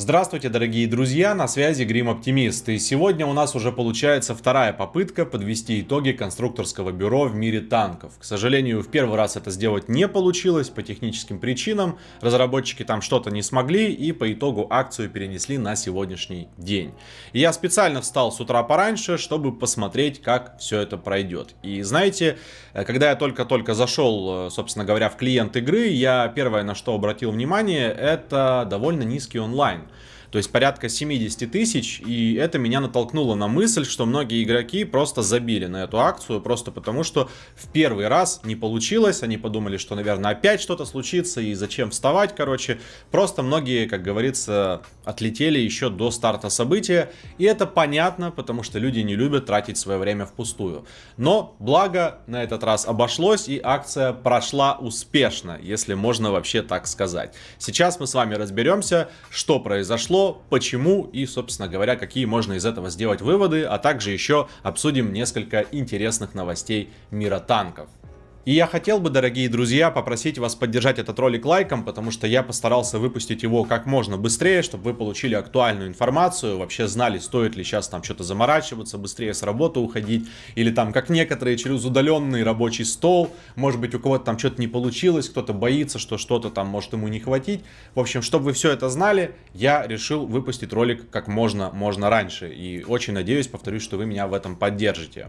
Здравствуйте, дорогие друзья, на связи Грим Оптимист. И сегодня у нас уже получается вторая попытка подвести итоги конструкторского бюро в мире танков. К сожалению, в первый раз это сделать не получилось по техническим причинам. Разработчики там что-то не смогли и по итогу акцию перенесли на сегодняшний день. И я специально встал с утра пораньше, чтобы посмотреть, как все это пройдет. И знаете, э, когда я только-только зашел, э, собственно говоря, в клиент игры, я первое, на что обратил внимание, это довольно низкий онлайн то есть порядка 70 тысяч, и это меня натолкнуло на мысль, что многие игроки просто забили на эту акцию, просто потому что в первый раз не получилось, они подумали, что, наверное, опять что-то случится, и зачем вставать, короче, просто многие, как говорится, отлетели еще до старта события, и это понятно, потому что люди не любят тратить свое время впустую. Но, благо, на этот раз обошлось, и акция прошла успешно, если можно вообще так сказать. Сейчас мы с вами разберемся, что произошло, произошло, почему и, собственно говоря, какие можно из этого сделать выводы, а также еще обсудим несколько интересных новостей мира танков. И я хотел бы, дорогие друзья, попросить вас поддержать этот ролик лайком, потому что я постарался выпустить его как можно быстрее, чтобы вы получили актуальную информацию, вообще знали, стоит ли сейчас там что-то заморачиваться, быстрее с работы уходить, или там, как некоторые, через удаленный рабочий стол, может быть, у кого-то там что-то не получилось, кто-то боится, что что-то там может ему не хватить. В общем, чтобы вы все это знали, я решил выпустить ролик как можно, можно раньше. И очень надеюсь, повторюсь, что вы меня в этом поддержите.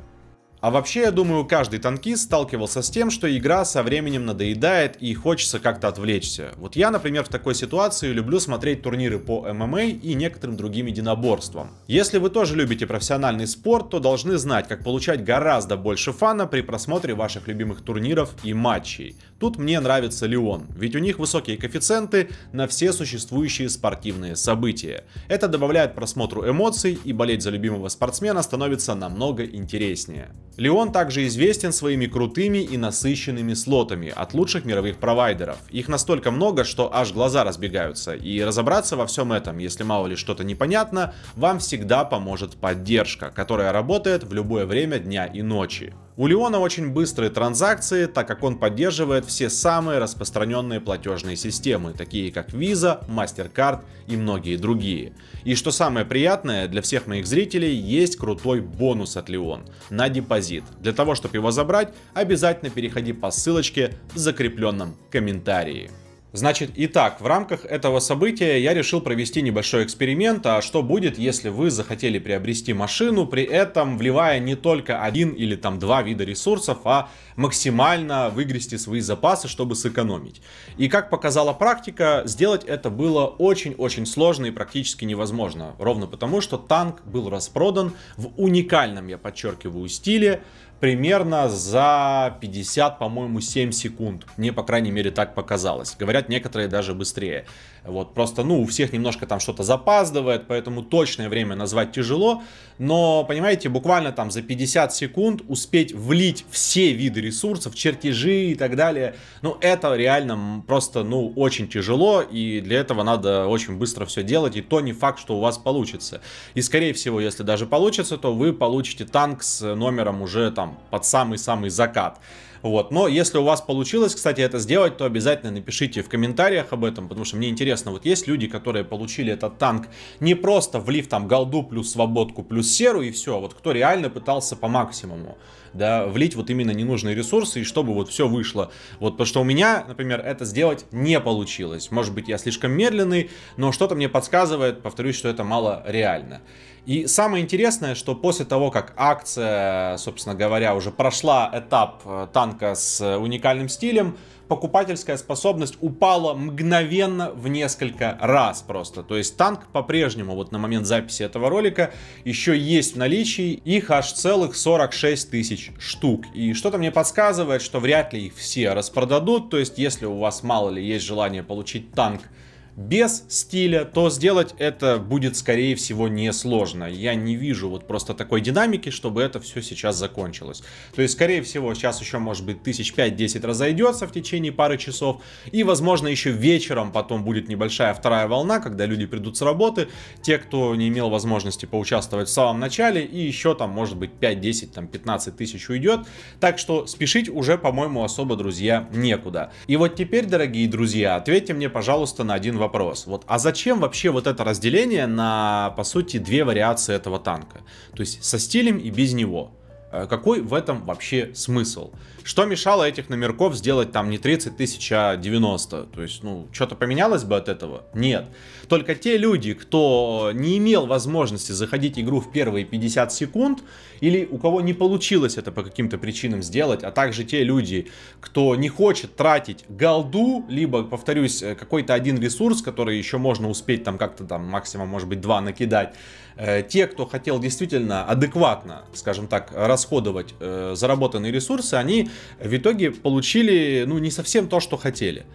А вообще, я думаю, каждый танкист сталкивался с тем, что игра со временем надоедает и хочется как-то отвлечься. Вот я, например, в такой ситуации люблю смотреть турниры по ММА и некоторым другим единоборствам. Если вы тоже любите профессиональный спорт, то должны знать, как получать гораздо больше фана при просмотре ваших любимых турниров и матчей. Тут мне нравится Леон, ведь у них высокие коэффициенты на все существующие спортивные события. Это добавляет просмотру эмоций и болеть за любимого спортсмена становится намного интереснее. Леон также известен своими крутыми и насыщенными слотами от лучших мировых провайдеров. Их настолько много, что аж глаза разбегаются, и разобраться во всем этом, если мало ли что-то непонятно, вам всегда поможет поддержка, которая работает в любое время дня и ночи. У Леона очень быстрые транзакции, так как он поддерживает все самые распространенные платежные системы, такие как Visa, MasterCard и многие другие. И что самое приятное, для всех моих зрителей есть крутой бонус от Леон на депозит. Для того, чтобы его забрать, обязательно переходи по ссылочке в закрепленном комментарии. Значит, итак, в рамках этого события я решил провести небольшой эксперимент, а что будет, если вы захотели приобрести машину, при этом вливая не только один или там два вида ресурсов, а максимально выгрести свои запасы, чтобы сэкономить. И как показала практика, сделать это было очень-очень сложно и практически невозможно, ровно потому, что танк был распродан в уникальном, я подчеркиваю, стиле, примерно за 50, по-моему, 7 секунд. Мне, по крайней мере, так показалось. Говорят, некоторые даже быстрее. Вот просто, ну, у всех немножко там что-то запаздывает, поэтому точное время назвать тяжело. Но, понимаете, буквально там за 50 секунд успеть влить все виды ресурсов, чертежи и так далее, ну, это реально просто, ну, очень тяжело, и для этого надо очень быстро все делать, и то не факт, что у вас получится. И, скорее всего, если даже получится, то вы получите танк с номером уже там там, под самый-самый закат. Вот. Но если у вас получилось, кстати, это сделать, то обязательно напишите в комментариях об этом, потому что мне интересно, вот есть люди, которые получили этот танк не просто влив там голду плюс свободку плюс серу и все, вот кто реально пытался по максимуму да, влить вот именно ненужные ресурсы, и чтобы вот все вышло. Вот потому что у меня, например, это сделать не получилось. Может быть, я слишком медленный, но что-то мне подсказывает, повторюсь, что это мало реально. И самое интересное, что после того, как акция, собственно говоря, уже прошла этап э, танка с уникальным стилем, покупательская способность упала мгновенно в несколько раз просто. То есть танк по-прежнему вот на момент записи этого ролика еще есть в наличии, их аж целых 46 тысяч штук. И что-то мне подсказывает, что вряд ли их все распродадут, то есть если у вас мало ли есть желание получить танк без стиля, то сделать это будет, скорее всего, несложно. Я не вижу вот просто такой динамики, чтобы это все сейчас закончилось. То есть, скорее всего, сейчас еще, может быть, тысяч пять-десять разойдется в течение пары часов, и, возможно, еще вечером потом будет небольшая вторая волна, когда люди придут с работы, те, кто не имел возможности поучаствовать в самом начале, и еще там, может быть, 5, 10, там 15 тысяч уйдет. Так что спешить уже, по-моему, особо, друзья, некуда. И вот теперь, дорогие друзья, ответьте мне, пожалуйста, на один вопрос вопрос. Вот, а зачем вообще вот это разделение на, по сути, две вариации этого танка? То есть со стилем и без него. Э, какой в этом вообще смысл? Что мешало этих номерков сделать там не 30 тысяч, а 90? То есть, ну, что-то поменялось бы от этого? Нет. Только те люди, кто не имел возможности заходить игру в первые 50 секунд, или у кого не получилось это по каким-то причинам сделать, а также те люди, кто не хочет тратить голду, либо, повторюсь, э, какой-то один ресурс, который еще можно успеть там как-то там максимум, может быть, два накидать, Э, те, кто хотел действительно адекватно, скажем так, расходовать э, заработанные ресурсы, они в итоге получили, ну, не совсем то, что хотели.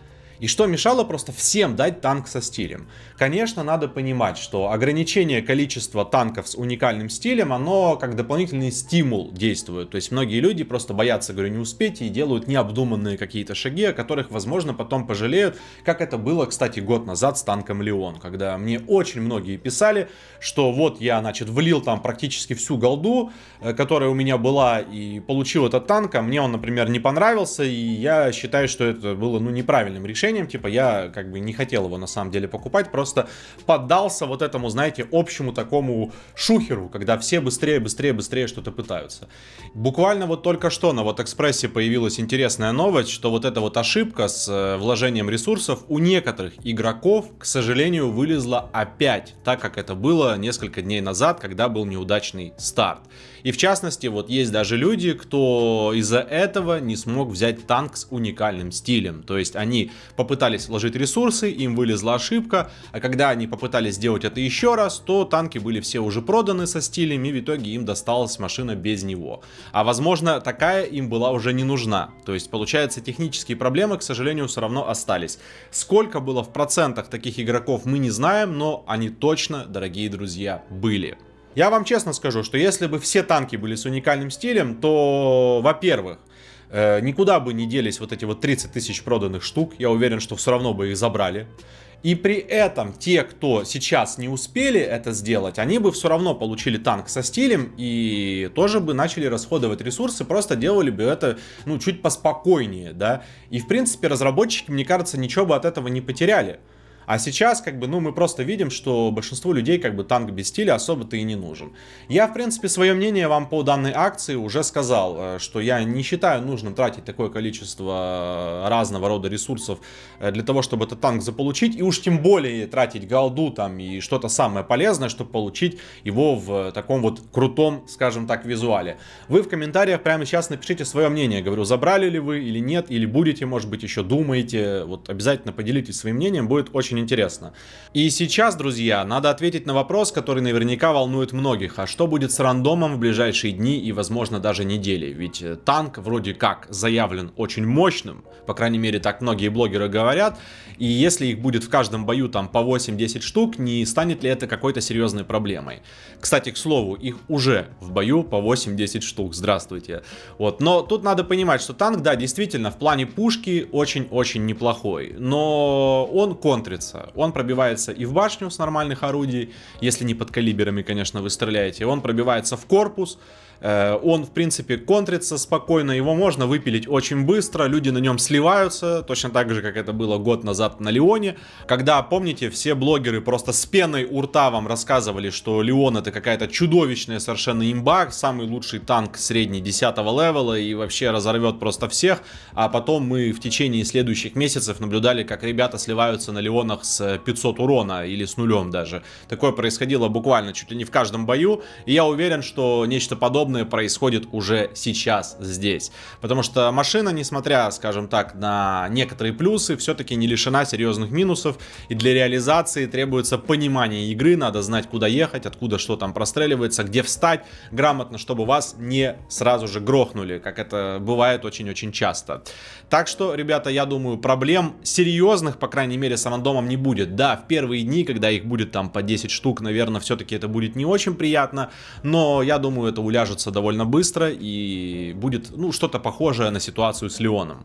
И что мешало просто всем дать танк со стилем? Конечно, надо понимать, что ограничение количества танков с уникальным стилем, оно как дополнительный стимул действует. То есть многие люди просто боятся, говорю, не успеть и делают необдуманные какие-то шаги, о которых, возможно, потом пожалеют. Как это было, кстати, год назад с танком Леон, когда мне очень многие писали, что вот я, значит, влил там практически всю голду, э, которая у меня была, и получил этот танк, а мне он, например, не понравился, и я считаю, что это было, ну, неправильным решением решением, типа я как бы не хотел его на самом деле покупать, просто поддался вот этому, знаете, общему такому шухеру, когда все быстрее, быстрее, быстрее что-то пытаются. Буквально вот только что на вот Экспрессе появилась интересная новость, что вот эта вот ошибка с э, вложением ресурсов у некоторых игроков, к сожалению, вылезла опять, так как это было несколько дней назад, когда был неудачный старт. И в частности, вот есть даже люди, кто из-за этого не смог взять танк с уникальным стилем. То есть они попытались вложить ресурсы, им вылезла ошибка, а когда они попытались сделать это еще раз, то танки были все уже проданы со стилями, и в итоге им досталась машина без него. А возможно, такая им была уже не нужна. То есть получается, технические проблемы, к сожалению, все равно остались. Сколько было в процентах таких игроков мы не знаем, но они точно, дорогие друзья, были. Я вам честно скажу, что если бы все танки были с уникальным стилем, то, во-первых, э, никуда бы не делись вот эти вот 30 тысяч проданных штук. Я уверен, что все равно бы их забрали. И при этом те, кто сейчас не успели это сделать, они бы все равно получили танк со стилем и тоже бы начали расходовать ресурсы, просто делали бы это, ну, чуть поспокойнее, да. И, в принципе, разработчики, мне кажется, ничего бы от этого не потеряли. А сейчас, как бы, ну, мы просто видим, что большинству людей, как бы, танк без стиля особо-то и не нужен. Я, в принципе, свое мнение вам по данной акции уже сказал, э, что я не считаю нужным тратить такое количество э, разного рода ресурсов э, для того, чтобы этот танк заполучить, и уж тем более тратить голду там и что-то самое полезное, чтобы получить его в таком вот крутом, скажем так, визуале. Вы в комментариях прямо сейчас напишите свое мнение, говорю, забрали ли вы или нет, или будете, может быть, еще думаете, вот обязательно поделитесь своим мнением, будет очень очень интересно. И сейчас, друзья, надо ответить на вопрос, который наверняка волнует многих. А что будет с рандомом в ближайшие дни и, возможно, даже недели? Ведь э, танк вроде как заявлен очень мощным, по крайней мере, так многие блогеры говорят. И если их будет в каждом бою там по 8-10 штук, не станет ли это какой-то серьезной проблемой? Кстати, к слову, их уже в бою по 8-10 штук. Здравствуйте. Вот. Но тут надо понимать, что танк, да, действительно, в плане пушки очень-очень неплохой. Но он контрится пробивается. Он пробивается и в башню с нормальных орудий, если не под калиберами, конечно, вы стреляете. Он пробивается в корпус, Э, он, в принципе, контрится спокойно, его можно выпилить очень быстро, люди на нем сливаются, точно так же, как это было год назад на Леоне, когда, помните, все блогеры просто с пеной у рта вам рассказывали, что Леон это какая-то чудовищная совершенно имба, самый лучший танк средний 10 левела и вообще разорвет просто всех, а потом мы в течение следующих месяцев наблюдали, как ребята сливаются на Леонах с 500 урона или с нулем даже. Такое происходило буквально чуть ли не в каждом бою, и я уверен, что нечто подобное подобное происходит уже сейчас здесь. Потому что машина, несмотря, скажем так, на некоторые плюсы, все-таки не лишена серьезных минусов. И для реализации требуется понимание игры, надо знать, куда ехать, откуда что там простреливается, где встать грамотно, чтобы вас не сразу же грохнули, как это бывает очень-очень часто. Так что, ребята, я думаю, проблем серьезных, по крайней мере, с рандомом не будет. Да, в первые дни, когда их будет там по 10 штук, наверное, все-таки это будет не очень приятно, но я думаю, это уляжет уляжется довольно быстро и будет, ну, что-то похожее на ситуацию с Леоном.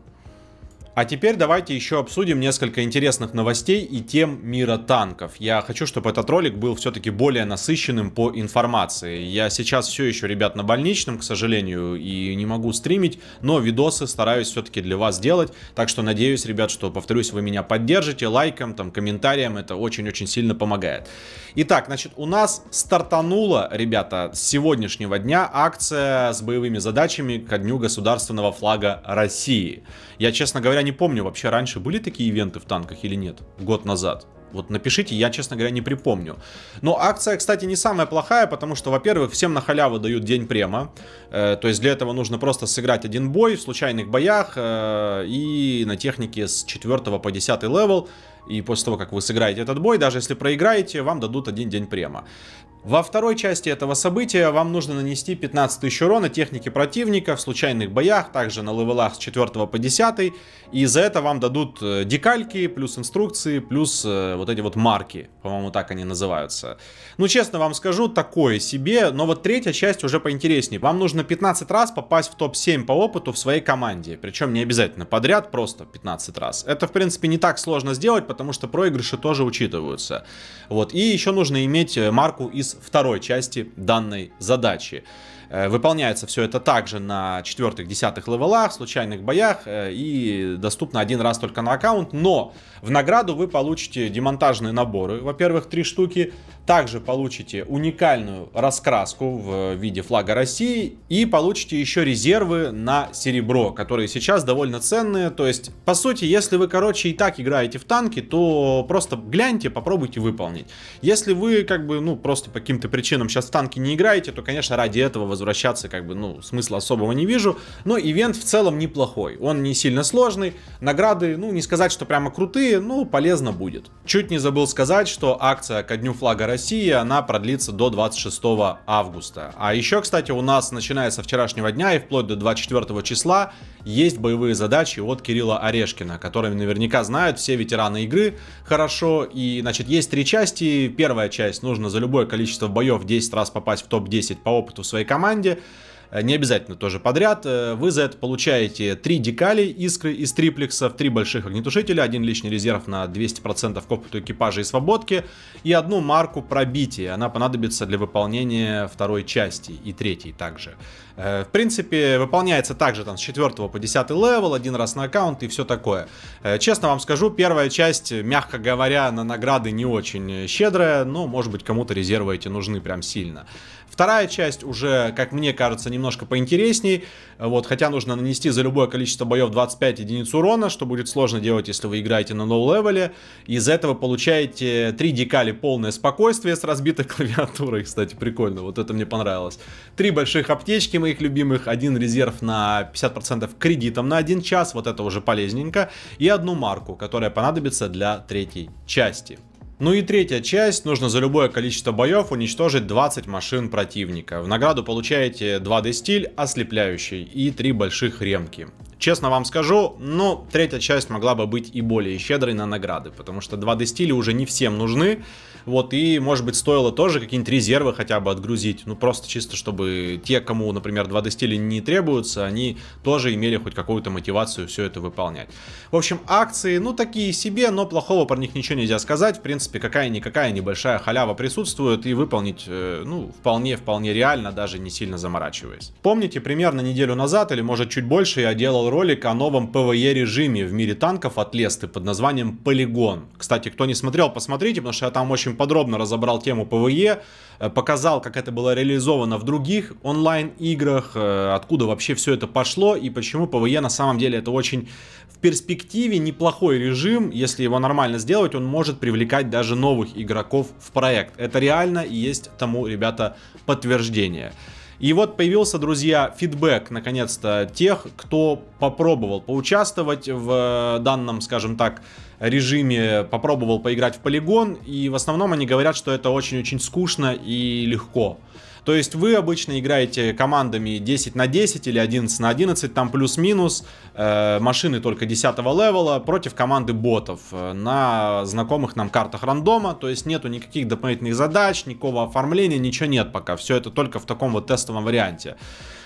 А теперь давайте еще обсудим несколько интересных новостей и тем мира танков. Я хочу, чтобы этот ролик был все-таки более насыщенным по информации. Я сейчас все еще, ребят, на больничном, к сожалению, и не могу стримить, но видосы стараюсь все-таки для вас делать. Так что надеюсь, ребят, что, повторюсь, вы меня поддержите лайком, там, комментарием. Это очень-очень сильно помогает. Итак, значит, у нас стартанула, ребята, с сегодняшнего дня акция с боевыми задачами ко дню государственного флага России. Я, честно говоря, не не помню, вообще раньше были такие ивенты в танках или нет? Год назад. Вот напишите, я, честно говоря, не припомню. Но акция, кстати, не самая плохая, потому что, во-первых, всем на халяву дают день према. Э, то есть для этого нужно просто сыграть один бой в случайных боях э, и на технике с 4 по 10 левел. И после того, как вы сыграете этот бой, даже если проиграете, вам дадут один день према. Во второй части этого события вам нужно нанести 15 тысяч урона технике противника в случайных боях, также на левелах с 4 по 10, и за это вам дадут э, декальки, плюс инструкции, плюс э, вот эти вот марки, по-моему так они называются. Ну честно вам скажу, такое себе, но вот третья часть уже поинтереснее. Вам нужно 15 раз попасть в топ-7 по опыту в своей команде, причем не обязательно подряд, просто 15 раз. Это в принципе не так сложно сделать, потому что проигрыши тоже учитываются. Вот, и еще нужно иметь э, марку из из второй части данной задачи. Э, выполняется все это также на четвертых, десятых левелах, случайных боях э, и доступно один раз только на аккаунт. Но в награду вы получите демонтажные наборы, во-первых, три штуки. Также получите уникальную раскраску в виде флага России и получите еще резервы на серебро, которые сейчас довольно ценные. То есть, по сути, если вы, короче, и так играете в танки, то просто гляньте, попробуйте выполнить. Если вы, как бы, ну, просто по каким-то причинам сейчас в танки не играете, то, конечно, ради этого возвращаться, как бы, ну, смысла особого не вижу. Но ивент в целом неплохой. Он не сильно сложный. Награды, ну, не сказать, что прямо крутые, но полезно будет. Чуть не забыл сказать, что акция ко Дню флага России, она продлится до 26 августа. А еще, кстати, у нас, начиная со вчерашнего дня и вплоть до 24 числа, есть боевые задачи от Кирилла Орешкина, которыми наверняка знают все ветераны игры хорошо. И, значит, есть три части. Первая часть нужно за любое количество боев 10 раз попасть в топ-10 по опыту своей команды bence Э, не обязательно тоже подряд. Э, вы за это получаете 3 декали искры из триплексов, 3 больших огнетушителя, один лишний резерв на 200% к опыту экипажа и свободки и одну марку пробития. Она понадобится для выполнения второй части и третьей также. Э, в принципе, выполняется также там с 4 по 10 левел, один раз на аккаунт и все такое. Честно вам скажу, первая часть, мягко говоря, на награды не очень щедрая, но может быть кому-то резервы эти нужны прям сильно. Вторая часть уже, как мне кажется, не немножко поинтересней. Вот, хотя нужно нанести за любое количество боев 25 единиц урона, что будет сложно делать, если вы играете на ноу-левеле. Из этого получаете 3 декали полное спокойствие с разбитой клавиатурой, кстати, прикольно, вот это мне понравилось. Три больших аптечки моих любимых, один резерв на 50% кредитом на 1 час, вот это уже полезненько, и одну марку, которая понадобится для третьей части. Ну и третья часть, нужно за любое количество боев уничтожить 20 машин противника. В награду получаете 2D стиль, ослепляющий и 3 больших ремки. Честно вам скажу, ну, третья часть могла бы быть и более щедрой на награды, потому что 2D стили уже не всем нужны, вот, и, может быть, стоило тоже какие-нибудь резервы хотя бы отгрузить. Ну, просто чисто, чтобы те, кому, например, 2D стили не требуются, они тоже имели хоть какую-то мотивацию все это выполнять. В общем, акции, ну, такие себе, но плохого про них ничего нельзя сказать. В принципе, какая-никакая небольшая халява присутствует, и выполнить, э, ну, вполне-вполне реально, даже не сильно заморачиваясь. Помните, примерно неделю назад, или может чуть больше, я делал ролик о новом ПВЕ режиме в мире танков от Лесты под названием Полигон. Кстати, кто не смотрел, посмотрите, потому что я там очень очень подробно разобрал тему ПВЕ, э, показал, как это было реализовано в других онлайн-играх, э, откуда вообще все это пошло и почему ПВЕ на самом деле это очень в перспективе неплохой режим. Если его нормально сделать, он может привлекать даже новых игроков в проект. Это реально и есть тому, ребята, подтверждение. И вот появился, друзья, фидбэк, наконец-то, тех, кто попробовал поучаствовать в э, данном, скажем так, режиме попробовал поиграть в полигон, и в основном они говорят, что это очень-очень скучно и легко. То есть вы обычно играете командами 10 на 10 или 11 на 11, там плюс-минус, э, машины только 10 левела против команды ботов э, на знакомых нам картах рандома, то есть нету никаких дополнительных задач, никакого оформления, ничего нет пока, все это только в таком вот тестовом варианте.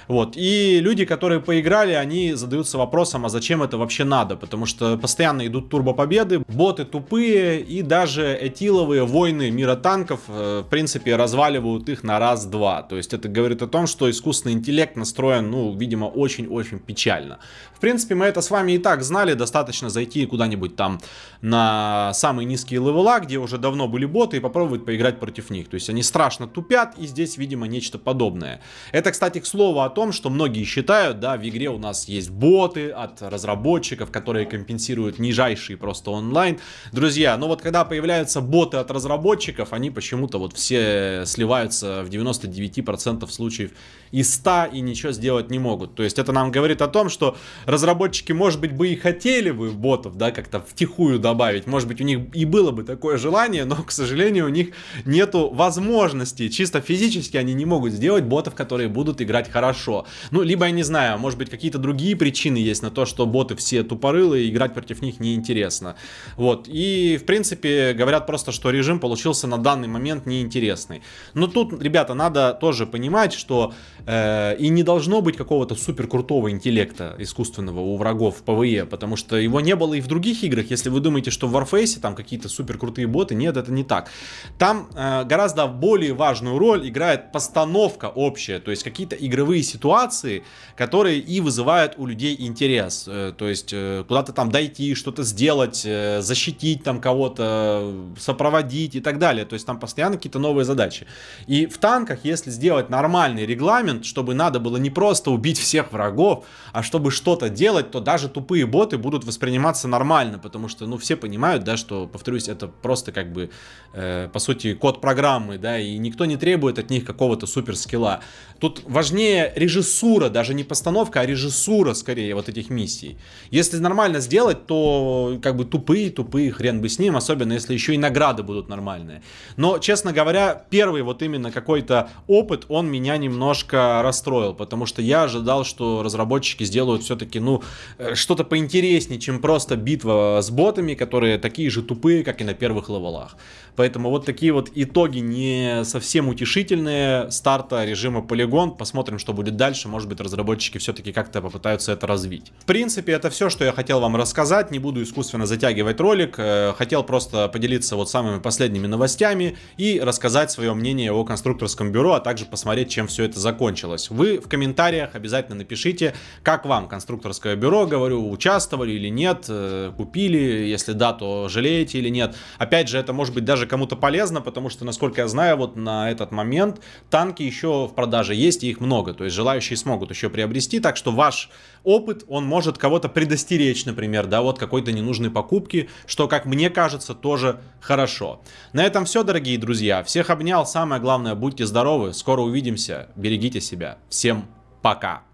Вот. И люди, которые поиграли, они задаются вопросом, а зачем это вообще надо? Потому что постоянно идут турбопобеды, боты тупые и даже этиловые войны мира танков, э, в принципе, разваливают их на раз-два. То есть это говорит о том, что искусственный интеллект настроен, ну, видимо, очень-очень печально. В принципе, мы это с вами и так знали, достаточно зайти куда-нибудь там на самые низкие левела, где уже давно были боты, и попробовать поиграть против них. То есть они страшно тупят, и здесь, видимо, нечто подобное. Это, кстати, к слову о том, что многие считают, да, в игре у нас есть боты от разработчиков, которые компенсируют нижайшие просто онлайн. Друзья, но ну вот когда появляются боты от разработчиков, они почему-то вот все сливаются в 99% случаев и 100 и ничего сделать не могут. То есть это нам говорит о том, что разработчики, может быть, бы и хотели бы ботов, да, как-то втихую добавить. Может быть, у них и было бы такое желание, но, к сожалению, у них нету возможности. Чисто физически они не могут сделать ботов, которые будут играть хорошо. Ну, либо, я не знаю, может быть, какие-то другие причины есть на то, что боты все тупорылые, и играть против них неинтересно. Вот. И, в принципе, говорят просто, что режим получился на данный момент неинтересный. Но тут, ребята, надо тоже понимать, что Э, и не должно быть какого-то супер крутого интеллекта искусственного у врагов в ПВЕ, потому что его не было и в других играх. Если вы думаете, что в Warface там какие-то супер крутые боты, нет, это не так. Там э, гораздо более важную роль играет постановка общая, то есть какие-то игровые ситуации, которые и вызывают у людей интерес. Э, то есть куда-то там дойти, что-то сделать, защитить там кого-то, сопроводить и так далее. То есть там постоянно какие-то новые задачи. И в танках, если сделать нормальный регламент, фундамент, чтобы надо было не просто убить всех врагов, а чтобы что-то делать, то даже тупые боты будут восприниматься нормально, потому что, ну, все понимают, да, что, повторюсь, это просто как бы, э, по сути, код программы, да, и никто не требует от них какого-то суперскилла. Тут важнее режиссура, даже не постановка, а режиссура, скорее, вот этих миссий. Если нормально сделать, то как бы тупые, тупые, хрен бы с ним, особенно если еще и награды будут нормальные. Но, честно говоря, первый вот именно какой-то опыт, он меня немножко немножко расстроил, потому что я ожидал, что разработчики сделают все-таки, ну, э, что-то поинтереснее, чем просто битва с ботами, которые такие же тупые, как и на первых левелах. Поэтому вот такие вот итоги не совсем утешительные старта режима полигон. Посмотрим, что будет дальше. Может быть, разработчики все-таки как-то попытаются это развить. В принципе, это все, что я хотел вам рассказать. Не буду искусственно затягивать ролик. Э, хотел просто поделиться вот самыми последними новостями и рассказать свое мнение о конструкторском бюро, а также посмотреть, чем все это закончится закончилось. Вы в комментариях обязательно напишите, как вам конструкторское бюро, говорю, участвовали или нет, э, купили, если да, то жалеете или нет. Опять же, это может быть даже кому-то полезно, потому что, насколько я знаю, вот на этот момент танки еще в продаже есть, и их много, то есть желающие смогут еще приобрести, так что ваш опыт, он может кого-то предостеречь, например, да, вот какой-то ненужной покупки, что, как мне кажется, тоже хорошо. На этом все, дорогие друзья. Всех обнял. Самое главное, будьте здоровы. Скоро увидимся. Берегите берегите себя. Всем пока!